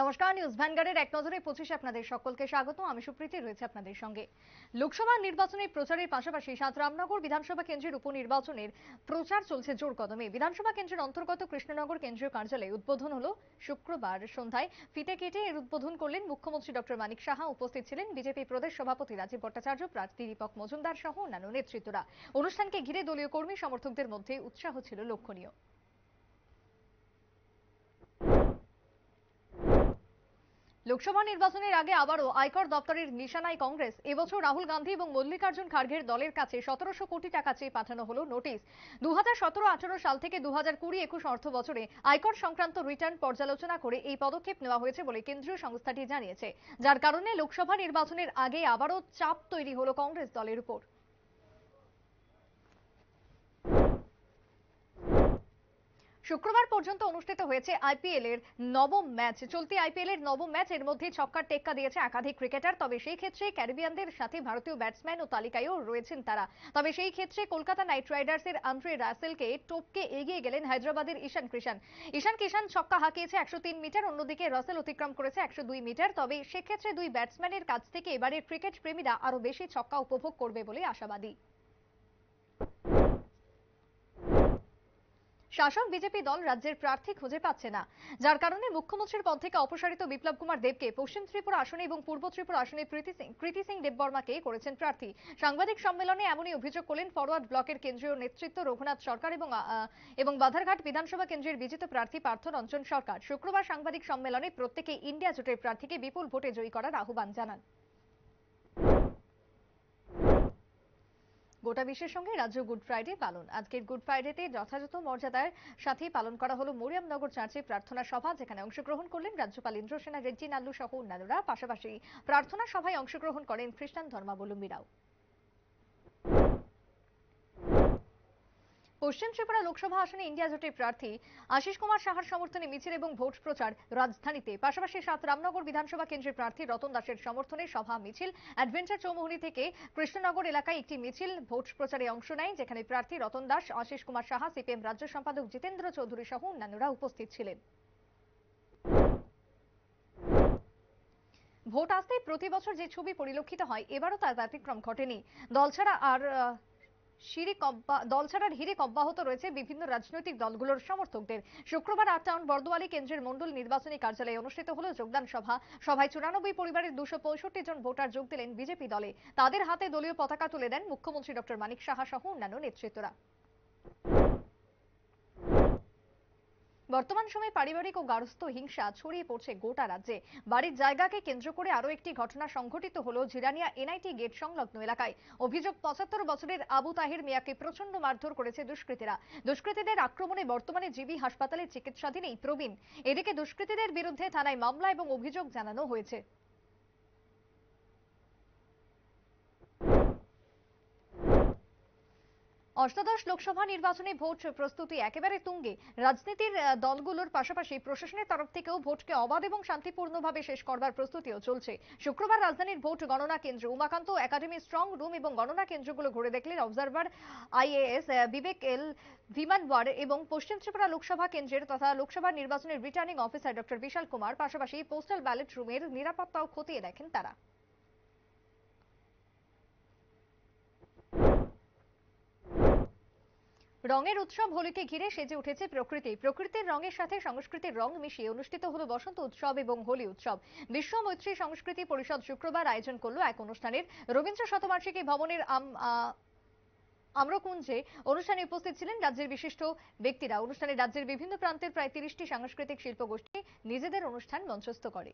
নমস্কার নিউজ ভ্যানগার্ডের এক নজরে পঁচিশে আপনাদের সকলকে স্বাগত আমি সুপ্রীতি রয়েছে আপনাদের সঙ্গে লোকসভা নির্বাচনে প্রচারের পাশাপাশি সাত রামনগর বিধানসভা কেন্দ্রের উপনির্বাচনের প্রচার চলছে জোর কদমে বিধানসভা কেন্দ্রের অন্তর্গত কৃষ্ণনগর কেন্দ্রীয় কার্যালয়ে উদ্বোধন হল শুক্রবার সন্ধ্যায় ফিতে কেটে এর উদ্বোধন করলেন মুখ্যমন্ত্রী ডক্টর মানিক সাহা উপস্থিত ছিলেন বিজেপি প্রদেশ সভাপতি রাজীব ভট্টাচার্য প্রার্থী দীপক মজুমদার সহ অন্যান্য নেতৃত্বরা অনুষ্ঠানকে ঘিরে দলীয় কর্মী সমর্থকদের মধ্যে উৎসাহ ছিল লক্ষণীয় লোকসভা নির্বাচনের আগে আবারও আয়কর দপ্তরের নিশানায় কংগ্রেস এবছর রাহুল গান্ধী এবং মল্লিকার্জুন খার্গের দলের কাছে সতেরোশো কোটি টাকা চেয়ে পাঠানো হল নোটিশ দু হাজার সতেরো আঠারো সাল থেকে দু হাজার কুড়ি একুশ অর্থ বছরে আয়কর সংক্রান্ত রিটার্ন পর্যালোচনা করে এই পদক্ষেপ নেওয়া হয়েছে বলে কেন্দ্রীয় সংস্থাটি জানিয়েছে যার কারণে লোকসভা নির্বাচনের আগে আবারও চাপ তৈরি হল কংগ্রেস দলের উপর শুক্রবার পর্যন্ত অনুষ্ঠিত হয়েছে আইপিএল এর নবম ম্যাচ চলতি আইপিএল এর নবম ম্যাচ এর মধ্যে ছক্কার টেক্কা দিয়েছে একাধিক ক্রিকেটার তবে সেই ক্ষেত্রে ক্যারিবিয়ানদের সাথে ভারতীয় ব্যাটসম্যান ও তালিকায়ও রয়েছেন তারা তবে সেই ক্ষেত্রে কলকাতা নাইট রাইডার্স এর আন্দ্রে রাসেলকে টপকে এগিয়ে গেলেন হায়দ্রাবাদের ঈশান কৃষণ ঈশান কিষান ছক্কা হাঁকিয়েছে একশো তিন মিটার অন্যদিকে রাসেল অতিক্রম করেছে একশো দুই মিটার তবে সেক্ষেত্রে দুই ব্যাটসম্যানের কাছ থেকে এবারের ক্রিকেট প্রেমীরা আরও বেশি ছক্কা উপভোগ করবে বলে আশাবাদী শাসক বিজেপি দল রাজ্যের প্রার্থী খুঁজে পাচ্ছে না যার কারণে মুখ্যমন্ত্রীর পদ থেকে অপসারিত বিপ্লব কুমার দেবকে পশ্চিম ত্রিপুরা আসনে এবং পূর্ব ত্রিপুরা আসনে প্রীতি সিং কৃতি সিং দেববর্মাকে করেছেন প্রার্থী সাংবাদিক সম্মেলনে এমনই অভিযোগ করলেন ফরওয়ার্ড ব্লকের কেন্দ্রীয় নেতৃত্ব রঘুনাথ সরকার এবং এবং বাধারঘাট বিধানসভা কেন্দ্রের বিজিত প্রার্থী পার্থ রঞ্জন সরকার শুক্রবার সাংবাদিক সম্মেলনে প্রত্যেকে ইন্ডিয়া জোটের প্রার্থীকে বিপুল ভোটে জয়ী করার আহ্বান জানান গোটা বিশ্বের সঙ্গে রাজ্য গুড ফ্রাইডে পালন আজকের গুড ফ্রাইডেতে যথাযথ মর্যাদার সাথে পালন করা হলো মরিয়ামনগর চার্চে প্রার্থনা সভা যেখানে অংশগ্রহণ করলেন রাজ্যপাল ইন্দ্রসেনা রেড্ডি নাল্লু সহ অন্যান্যরা পাশাপাশি প্রার্থনা সভায় অংশগ্রহণ করেন খ্রিস্টান ধর্মাবলম্বীরাও পশ্চিম ত্রিপুরা লোকসভা আসনে ইন্ডিয়া জোটের প্রার্থী আশিস কুমার সাহার সমর্থনে মিছিল এবং ভোট প্রচার রাজধানীতে পাশাপাশি সাত রামনগর বিধানসভা কেন্দ্রের প্রার্থী রতন দাসের সমর্থনে সভা মিছিল অ্যাডভেঞ্চার চৌমুহনী থেকে কৃষ্ণনগর এলাকায় একটি মিছিল ভোট প্রচারে অংশ নেয় যেখানে প্রার্থী রতন দাস আশিস কুমার সাহা সিপিএম রাজ্য সম্পাদক জিতেন্দ্র চৌধুরী সহ অন্যান্যরা উপস্থিত ছিলেন ভোট আসতে প্রতি বছর যে ছবি পরিলক্ষিত হয় এবারও তার ব্যতিক্রম ঘটেনি দল ছাড়া আর শিরিক দল ছাড়ার হিরিক অব্যাহত রয়েছে বিভিন্ন রাজনৈতিক দলগুলোর সমর্থকদের শুক্রবার আপটাউন বর্দোয়ালি কেন্দ্রের মন্ডল নির্বাচনী কার্যালয়ে অনুষ্ঠিত হল যোগদান সভা সভায় চুরানব্বই পরিবারের দুশো জন ভোটার যোগ দিলেন বিজেপি দলে তাদের হাতে দলীয় পতাকা তুলে দেন মুখ্যমন্ত্রী ডক্টর মানিক সাহা সহ অন্যান্য নেতৃত্বরা বর্তমান সময়ে পারিবারিক ও গার্হস্থ হিংসা ছড়িয়ে পড়ছে গোটা রাজ্যে বাড়ির জায়গাকে কেন্দ্র করে আরও একটি ঘটনা সংঘটিত হল জিরানিয়া এনআইটি গেট সংলগ্ন এলাকায় অভিযোগ পঁচাত্তর বছরের আবু তাহির মিয়াকে প্রচন্ড মারধর করেছে দুষ্কৃতীরা দুষ্কৃতীদের আক্রমণে বর্তমানে জিবি হাসপাতালে চিকিৎসাধীন এই প্রবীণ এদিকে দুষ্কৃতীদের বিরুদ্ধে থানায় মামলা এবং অভিযোগ জানানো হয়েছে অষ্টাদশ লোকসভা নির্বাচনে ভোট প্রস্তুতি একেবারে তুঙ্গে রাজনীতির দলগুলোর পাশাপাশি প্রশাসনের তরফ থেকেও ভোটকে অবাধ এবং শান্তিপূর্ণভাবে শেষ করবার প্রস্তুতিও চলছে শুক্রবার রাজধানীর ভোট গণনা কেন্দ্র উমাকান্ত একাডেমি স্ট্রং রুম এবং গণনা কেন্দ্রগুলো ঘুরে দেখলেন অবজারভার আইএএস বিবেক এল ভিমানওয়ার এবং পশ্চিম ত্রিপুরা লোকসভা কেন্দ্রের তথা লোকসভা নির্বাচনের returning officer doctor Bishal Kumar পাশাপাশি পোস্টাল ব্যালট রুমের নিরাপত্তাও খতিয়ে দেখেন তারা রঙের উৎসব হোলিকে ঘিরে সেজে উঠেছে প্রকৃতি প্রকৃতির রঙের সাথে সংস্কৃতির রং মিশিয়ে অনুষ্ঠিত হল বসন্ত উৎসব এবং হোলি উৎসব বিশ্ব মৈত্রী সংস্কৃতি পরিষদ শুক্রবার আয়োজন করলো এক অনুষ্ঠানের রবীন্দ্র শতবার্ষিকী ভবনের আম্রকুঞ্জে অনুষ্ঠানে উপস্থিত ছিলেন রাজ্যের বিশিষ্ট ব্যক্তিরা অনুষ্ঠানে রাজ্যের বিভিন্ন প্রান্তের প্রায় তিরিশটি সাংস্কৃতিক শিল্পগোষ্ঠী নিজেদের অনুষ্ঠান মঞ্চস্থ করে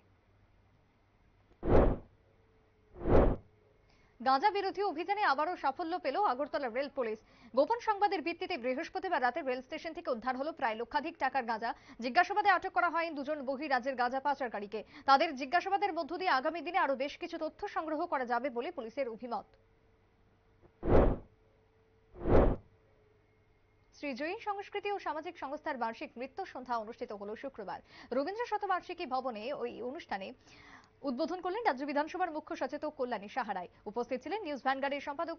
গাঁজা বিরোধী অভিযানে আবারও সাফল্য পেল আগরতলা রেল পুলিশ গোপন সংবাদের ভিত্তিতে বৃহস্পতিবার রাতে রেল স্টেশন থেকে উদ্ধার হলো প্রায় লক্ষাধিক টাকার গাঁজা জিজ্ঞাসাবাদে আটক করা হয় দুজন বহিরাজ্যের গাঁজা পাচারকারীকে তাদের জিজ্ঞাসাবাদের মধ্য দিয়ে আগামী দিনে আরও বেশ কিছু তথ্য সংগ্রহ করা যাবে বলে পুলিশের অভিমত শ্রীজয়ী সংস্কৃতি ও সামাজিক সংস্থার বার্ষিক নৃত্য সন্ধ্যা অনুষ্ঠিত হলো শুক্রবার রবীন্দ্র শতবার্ষিকী ভবনে ওই অনুষ্ঠানে উদ্বোধন করলেন রাজ্য বিধানসভার মুখ্য সচেতক কল্যাণী সাহারায় উপস্থিত ছিলেন নিউজ ভ্যানগার্ডের সম্পাদক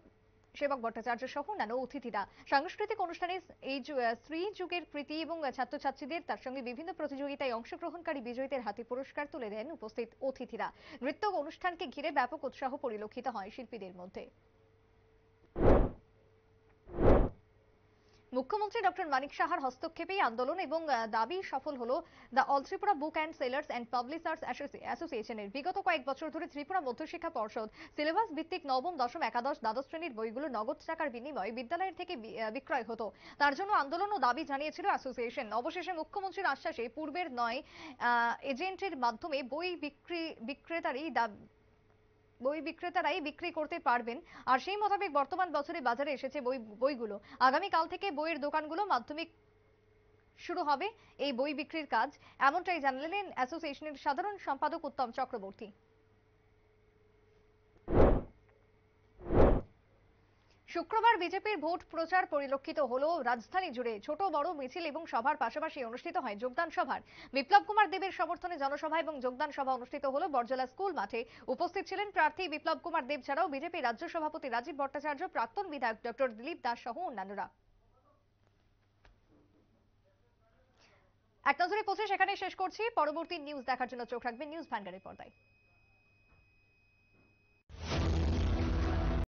সেবক ভট্টাচার্য সহ অন্যান্য অতিথিরা সাংস্কৃতিক অনুষ্ঠানে এই স্ত্রী যুগের প্রীতি এবং ছাত্রছাত্রীদের তার সঙ্গে বিভিন্ন প্রতিযোগিতায় অংশগ্রহণকারী বিজয়ীদের হাতে পুরস্কার তুলে দেন উপস্থিত অতিথিরা নৃত্য অনুষ্ঠানকে ঘিরে ব্যাপক উৎসাহ পরিলক্ষিত হয় শিল্পীদের মধ্যে মুখ্যমন্ত্রী ডক্টর মানিক সাহার হস্তক্ষেপেই আন্দোলন এবং দাবি সফল হলো the all Tripura book and sellers and publishers অ্যাসোসিয়েশনের বিগত কয়েক বছর ধরে ত্রিপুরা মধ্যশিক্ষা পর্ষদ সিলেবাস ভিত্তিক নবম দশম একাদশ দ্বাদশ শ্রেণীর বইগুলো নগদ টাকার বিনিময়ে বিদ্যালয়ের থেকে বিক্রয় হতো তার জন্য আন্দোলন ও দাবি জানিয়েছিল অ্যাসোসিয়েশন অবশেষে মুখ্যমন্ত্রীর আশ্বাসে পূর্বের নয় এজেন্টের মাধ্যমে বই বিক্রি বিক্রেতারই বই বিক্রেতারাই বিক্রি করতে পারবেন আর সেই মোতাবেক বর্তমান বছরে বাজারে এসেছে বই বইগুলো আগামীকাল থেকে বইয়ের দোকানগুলো মাধ্যমিক শুরু হবে এই বই বিক্রির কাজ এমনটাই জানালেন অ্যাসোসিয়েশনের সাধারণ সম্পাদক উত্তম চক্রবর্তী শুক্রবার বিজেপির ভোট প্রচার পরিলক্ষিত হল রাজধানী জুড়ে ছোট বড় মিছিল এবং সভার পাশাপাশি অনুষ্ঠিত হয় যোগদান সভার বিপ্লব কুমার দেবের সমর্থনে জনসভা এবং যোগদান সভা অনুষ্ঠিত হল বরজলা স্কুল মাঠে উপস্থিত ছিলেন প্রার্থী বিপ্লব কুমার দেব ছাড়াও বিজেপি রাজ্য সভাপতি রাজীব ভট্টাচার্য প্রাক্তন বিধায়ক ডক্টর দিলীপ দাস সহ অন্যান্যরা এক নজরে পৌঁছে সেখানে শেষ করছি পরবর্তী নিউজ দেখার জন্য চোখ রাখবেন নিউজ ভান্ডারের পর্দায়